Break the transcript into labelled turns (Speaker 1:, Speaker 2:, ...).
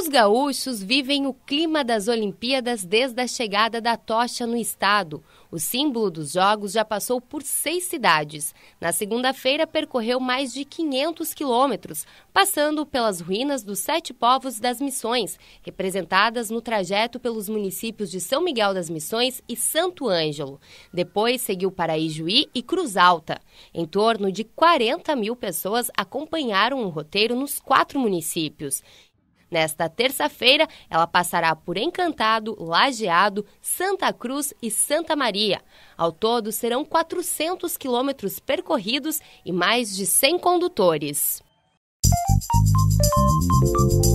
Speaker 1: Os gaúchos vivem o clima das Olimpíadas desde a chegada da tocha no estado. O símbolo dos Jogos já passou por seis cidades. Na segunda-feira, percorreu mais de 500 quilômetros, passando pelas ruínas dos sete povos das Missões, representadas no trajeto pelos municípios de São Miguel das Missões e Santo Ângelo. Depois seguiu para Ijuí e Cruz Alta. Em torno de 40 mil pessoas acompanharam o roteiro nos quatro municípios. Nesta terça-feira, ela passará por Encantado, Lajeado, Santa Cruz e Santa Maria. Ao todo, serão 400 quilômetros percorridos e mais de 100 condutores. Música